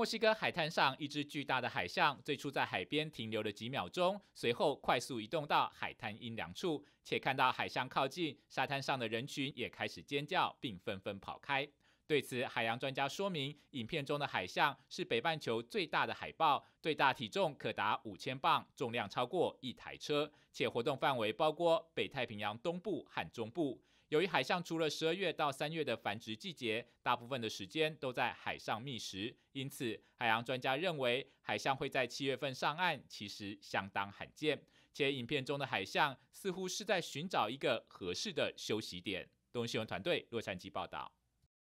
墨西哥海滩上，一只巨大的海象最初在海边停留了几秒钟，随后快速移动到海滩阴凉处。且看到海象靠近沙滩上的人群，也开始尖叫并纷纷跑开。对此，海洋专家说明，影片中的海象是北半球最大的海豹，最大体重可达五千磅，重量超过一台车，且活动范围包括北太平洋东部和中部。由于海象除了十二月到三月的繁殖季节，大部分的时间都在海上觅食，因此海洋专家认为海象会在七月份上岸其实相当罕见。且影片中的海象似乎是在寻找一个合适的休息点。东新闻团队洛杉矶报道。